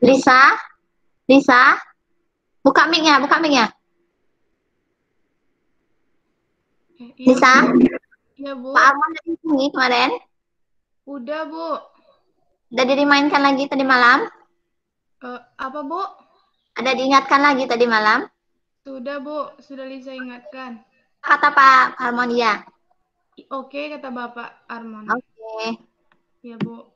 Lisa? Lisa? Buka mic-nya, buka mic-nya. Ya, Lisa? ya, Bu. Pak Arman dari sini kemarin? Udah, Bu. Udah dimainkan lagi tadi malam? Uh, apa, Bu? Ada diingatkan lagi tadi malam? Sudah, Bu. Sudah Lisa ingatkan. Kata Pak Armon, ya? Oke, kata Bapak Armon. Oke. Okay. Ya, Bu.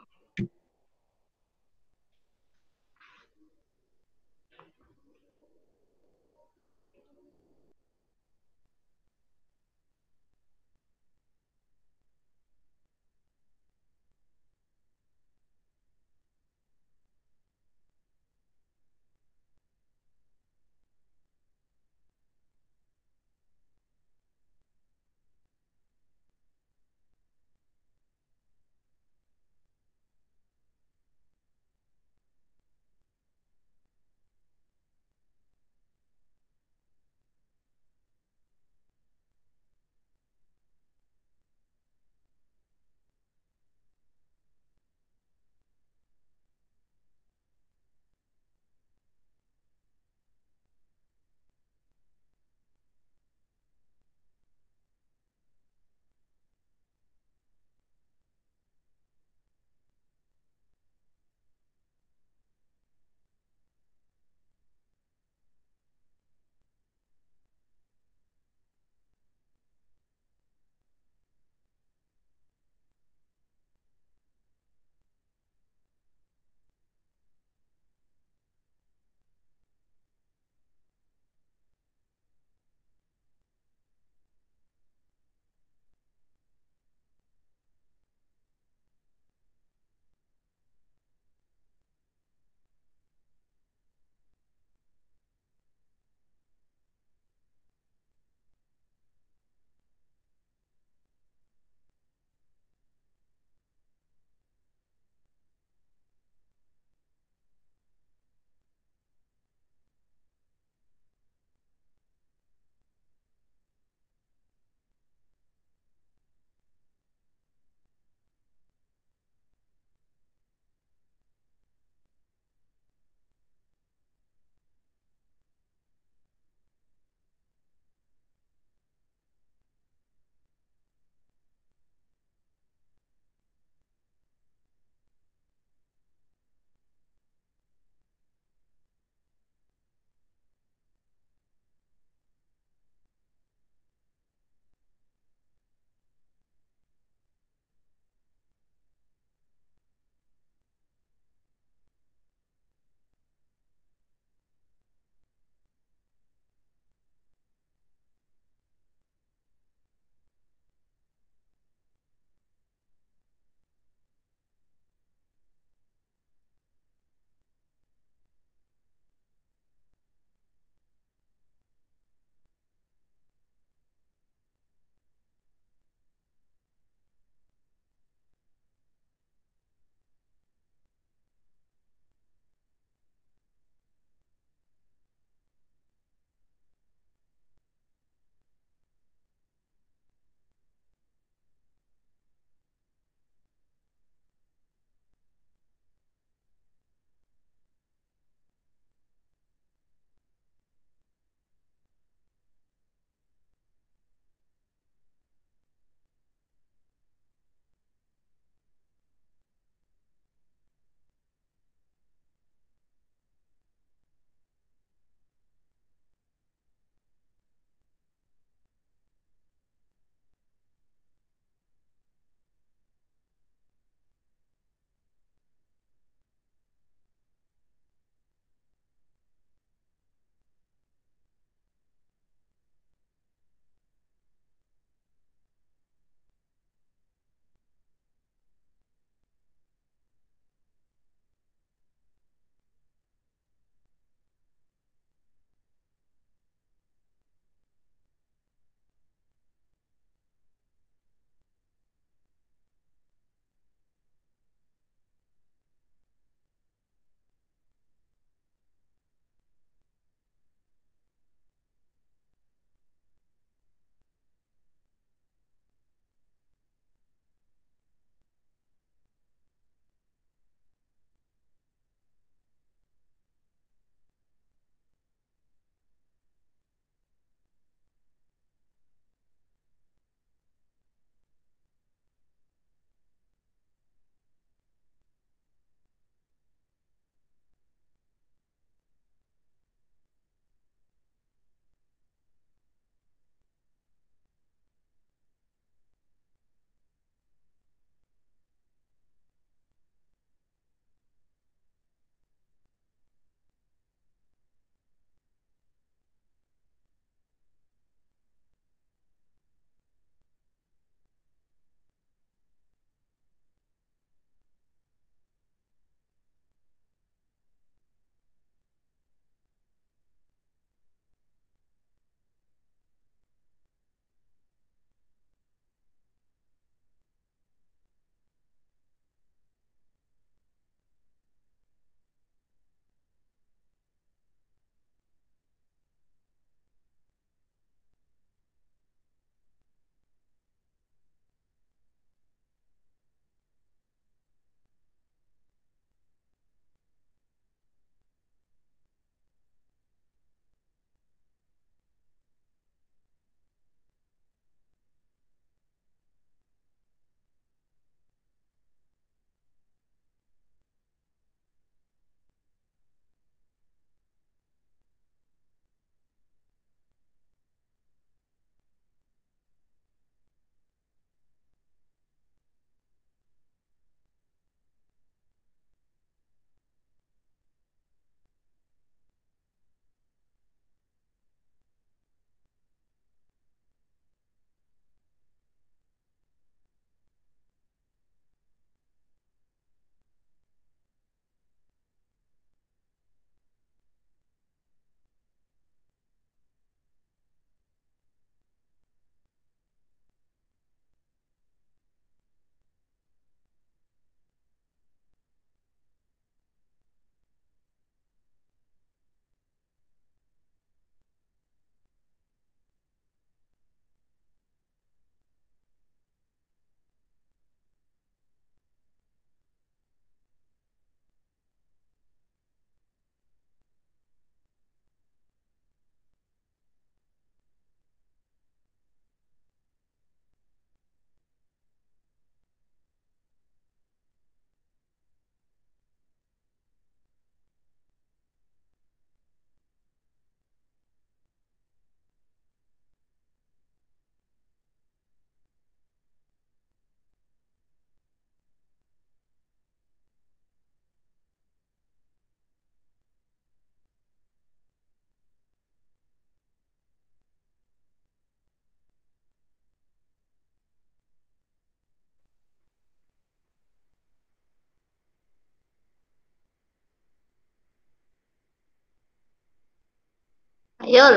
Yul.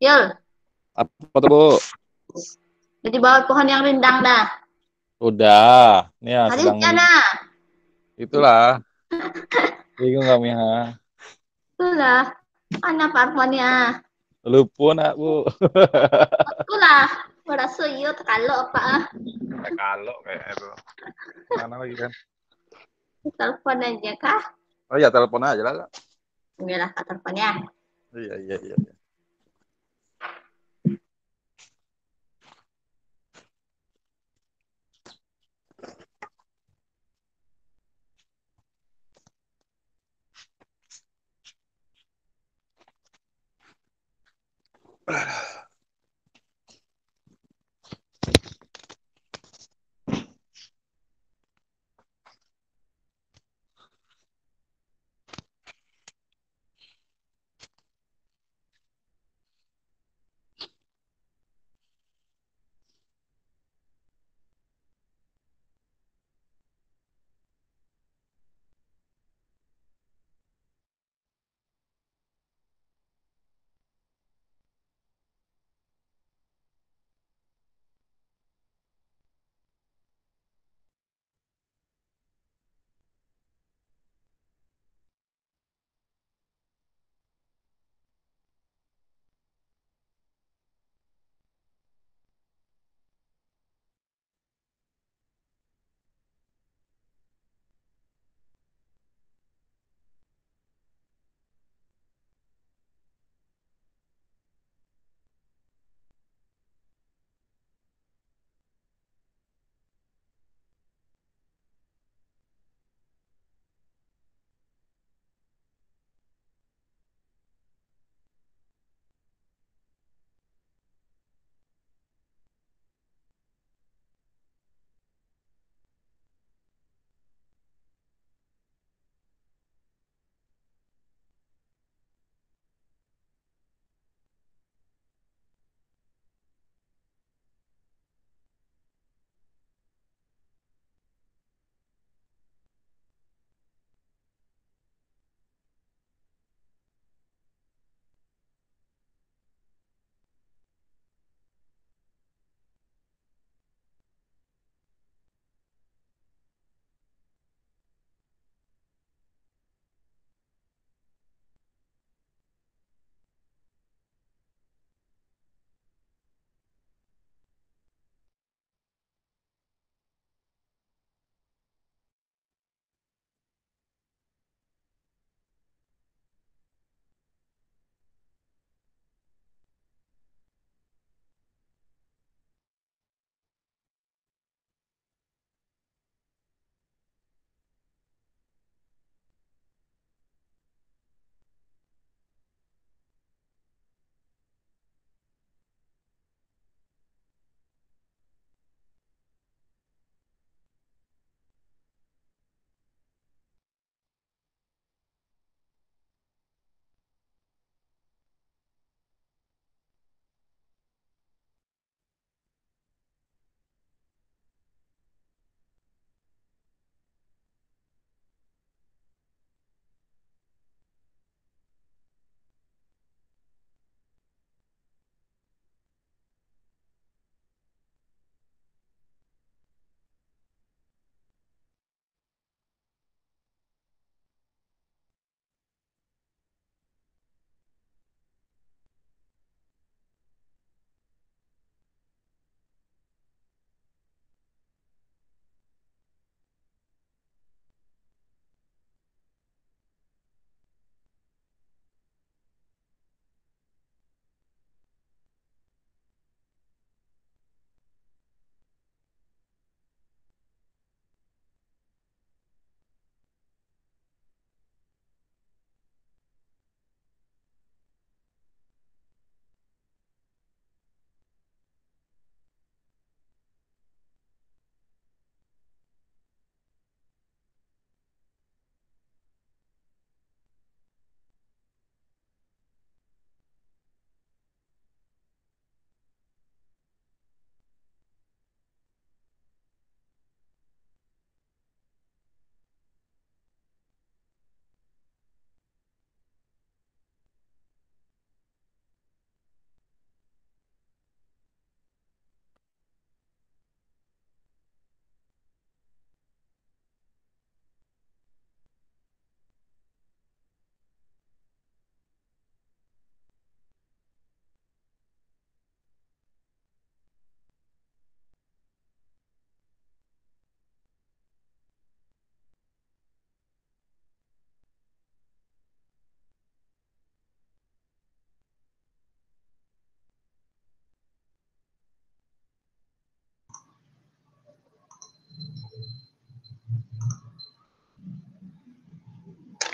Yul. Apa tuh, Bu? Jadi bawa pohon yang rindang dah. Udah. Nih ya, sedang... Ah. Itulah. Bingung kami ha. Ya. Itulah. Mana parfumnya? Lupa nak, Bu. Itulah. Merasa iya terkalo, Pak. Terkalo kayak itu. Mana lagi kan? Telepon aja, Kak. Oh ya, telepon aja lah, Kak. Inilah, Kak, teleponnya. Iya iya iya. iya.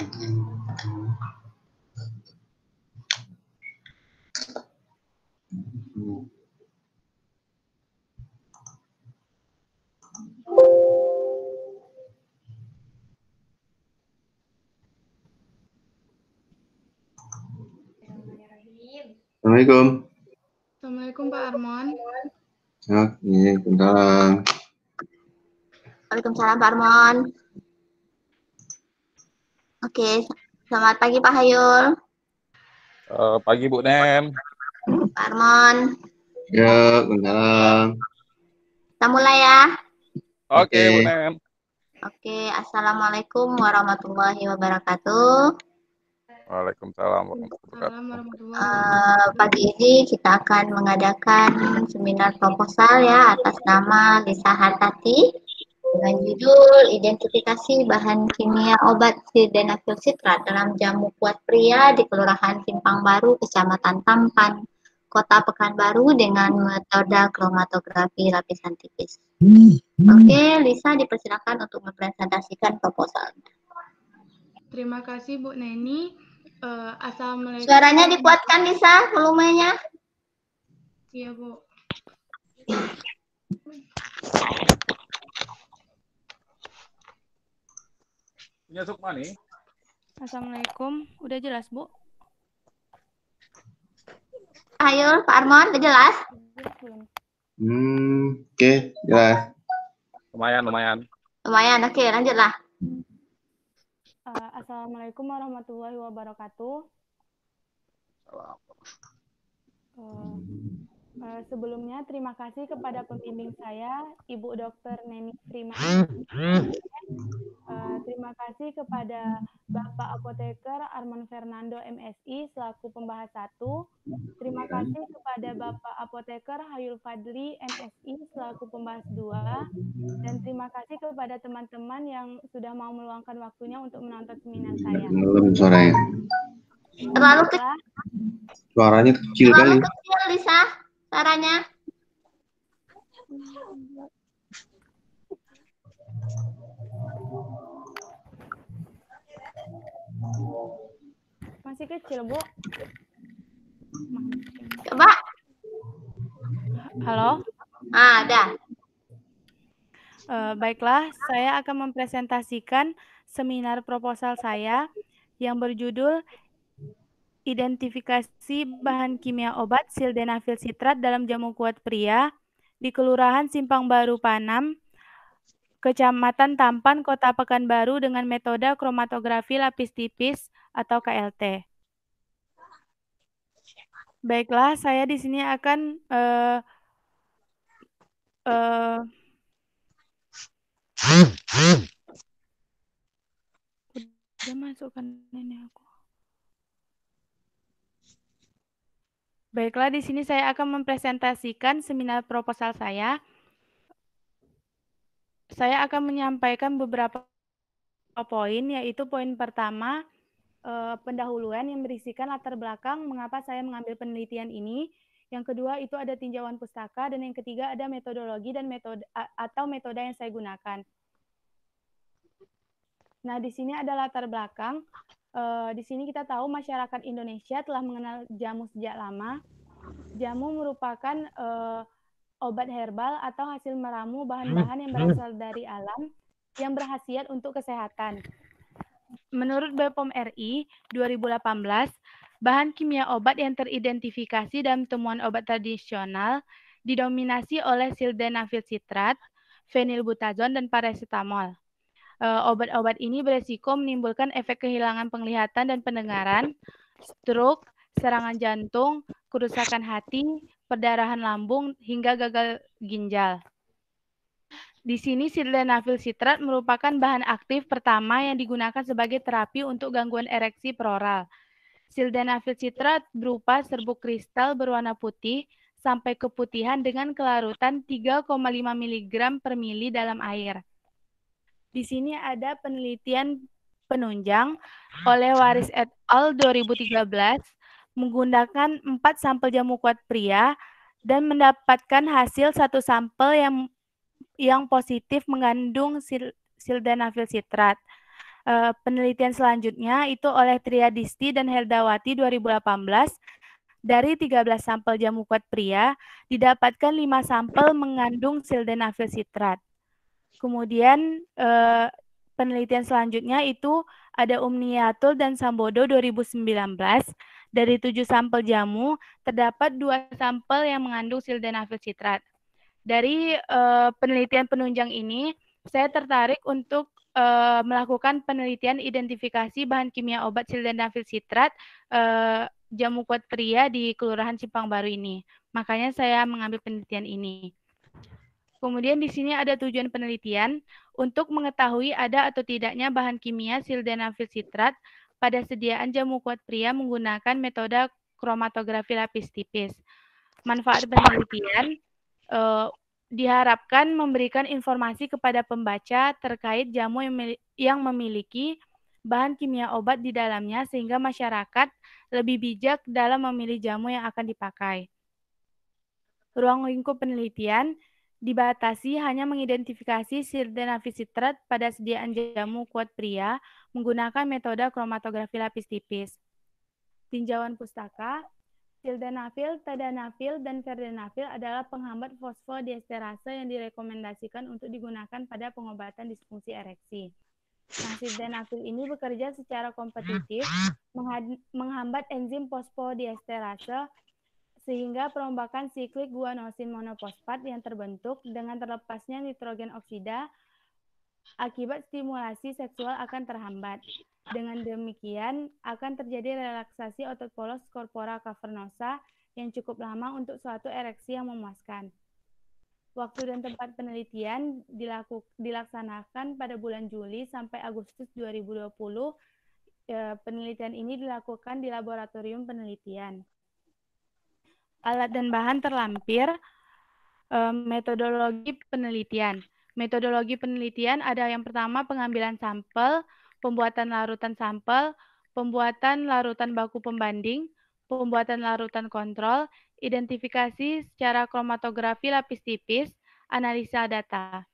Assalamualaikum. Assalamualaikum Pak Armon. Ya, ini iya, okay, Waalaikumsalam Pak Armon. Oke, selamat pagi Pak Hayul. Uh, pagi Bu Nen. Pak Armon. Ya, benar. Kita mulai ya. Oke, okay, Bu Nen. Oke, Assalamualaikum warahmatullahi wabarakatuh. Waalaikumsalam warahmatullahi eh, wabarakatuh. Uh, pagi ini kita akan mengadakan seminar proposal ya atas nama Lisa Hartati dengan judul Identifikasi Bahan Kimia Obat Sildenafil Citrat dalam Jamu Kuat Pria di Kelurahan Simpang Baru, Kecamatan Tampan, Kota Pekanbaru dengan metode kromatografi lapisan tipis. Hmm, hmm. Oke, Lisa dipersilakan untuk mempresentasikan proposal. Terima kasih Bu Neni. Uh, Assalamualaikum. Suaranya dikuatkan Lisa, volumenya. Iya Bu. punya Sukma nih. Assalamualaikum. Udah jelas, Bu? Ayo, Pak Armon, udah jelas? Hmm, oke, okay, jelas. Lumayan, lumayan. Lumayan, oke, okay, lanjutlah. Uh, Assalamualaikum warahmatullahi wabarakatuh. Uh, Eh, sebelumnya terima kasih kepada pembimbing saya, Ibu Dr. Neni Prima. Eh, terima kasih kepada Bapak Apoteker Arman Fernando MSI selaku pembahas satu. Terima kasih kepada Bapak Apoteker Hayul Fadli MSI selaku pembahas dua. Dan terima kasih kepada teman-teman yang sudah mau meluangkan waktunya untuk menonton seminar saya. Belum sore. Terlalu kecil. Suaranya kecil kali. Terlalu kecil, Lisa suaranya? Masih kecil, Bu. Coba. Halo? Ah, ada. Uh, baiklah, saya akan mempresentasikan seminar proposal saya yang berjudul identifikasi bahan kimia obat sildenafil sitrat dalam jamu kuat pria di Kelurahan Simpang Baru Panam, Kecamatan Tampan, Kota Pekanbaru dengan metode kromatografi lapis tipis atau KLT. Baiklah, saya di sini akan uh, uh, udah masukkan ini aku. Baiklah, di sini saya akan mempresentasikan seminar proposal saya. Saya akan menyampaikan beberapa poin, yaitu poin pertama, eh, pendahuluan yang berisikan latar belakang mengapa saya mengambil penelitian ini. Yang kedua itu ada tinjauan pustaka, dan yang ketiga ada metodologi dan metode atau metode yang saya gunakan. Nah, di sini ada latar belakang uh, di sini kita tahu masyarakat Indonesia telah mengenal jamu sejak lama. Jamu merupakan uh, obat herbal atau hasil meramu bahan-bahan yang hmm. berasal dari alam yang berhasiat untuk kesehatan. Menurut BPOM RI 2018, bahan kimia obat yang teridentifikasi dalam temuan obat tradisional didominasi oleh sildenafil citrat, fenilbutazon, dan paracetamol. Eh, obat-obat ini beresiko menimbulkan efek kehilangan penglihatan dan pendengaran, stroke, serangan jantung, kerusakan hati, perdarahan lambung, hingga gagal ginjal. Di sini sildenafil sitrat merupakan bahan aktif pertama yang digunakan sebagai terapi untuk gangguan ereksi peroral. Sildenafil sitrat berupa serbuk kristal berwarna putih sampai keputihan dengan kelarutan 3,5 mg per mili dalam air. Di sini ada penelitian penunjang oleh Waris et al. 2013 menggunakan 4 sampel jamu kuat pria dan mendapatkan hasil satu sampel yang yang positif mengandung sil, sildenafil citrat. Eh, penelitian selanjutnya itu oleh Triadisti dan Hildawati 2018 dari 13 sampel jamu kuat pria didapatkan 5 sampel mengandung sildenafil citrat. Kemudian eh, penelitian selanjutnya itu ada Umniatul dan Sambodo 2019. Dari tujuh sampel jamu, terdapat dua sampel yang mengandung sildenafil citrat. Dari eh, penelitian penunjang ini, saya tertarik untuk eh, melakukan penelitian identifikasi bahan kimia obat sildenafil citrat eh, jamu kuat pria di Kelurahan Simpang Baru ini. Makanya saya mengambil penelitian ini. Kemudian di sini ada tujuan penelitian untuk mengetahui ada atau tidaknya bahan kimia sildenafil sitrat pada sediaan jamu kuat pria menggunakan metode kromatografi lapis tipis. Manfaat penelitian eh, diharapkan memberikan informasi kepada pembaca terkait jamu yang memiliki bahan kimia obat di dalamnya sehingga masyarakat lebih bijak dalam memilih jamu yang akan dipakai. Ruang lingkup penelitian dibatasi hanya mengidentifikasi sildenafil pada sediaan jamu kuat pria menggunakan metode kromatografi lapis tipis. Tinjauan pustaka, sildenafil, tadanafil, dan verdenafil adalah penghambat fosfodiesterase yang direkomendasikan untuk digunakan pada pengobatan disfungsi ereksi. Nah, sildenafil ini bekerja secara kompetitif, hmm. menghambat enzim fosfodiesterase sehingga perombakan siklik guanosin monofosfat yang terbentuk dengan terlepasnya nitrogen oksida akibat stimulasi seksual akan terhambat. Dengan demikian, akan terjadi relaksasi otot polos korpora cavernosa yang cukup lama untuk suatu ereksi yang memuaskan. Waktu dan tempat penelitian dilaku, dilaksanakan pada bulan Juli sampai Agustus 2020. E, eh, penelitian ini dilakukan di laboratorium penelitian alat dan bahan terlampir, eh, metodologi penelitian. Metodologi penelitian ada yang pertama pengambilan sampel, pembuatan larutan sampel, pembuatan larutan baku pembanding, pembuatan larutan kontrol, identifikasi secara kromatografi lapis tipis, analisa data.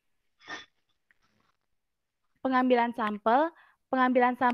Pengambilan sampel, pengambilan sampel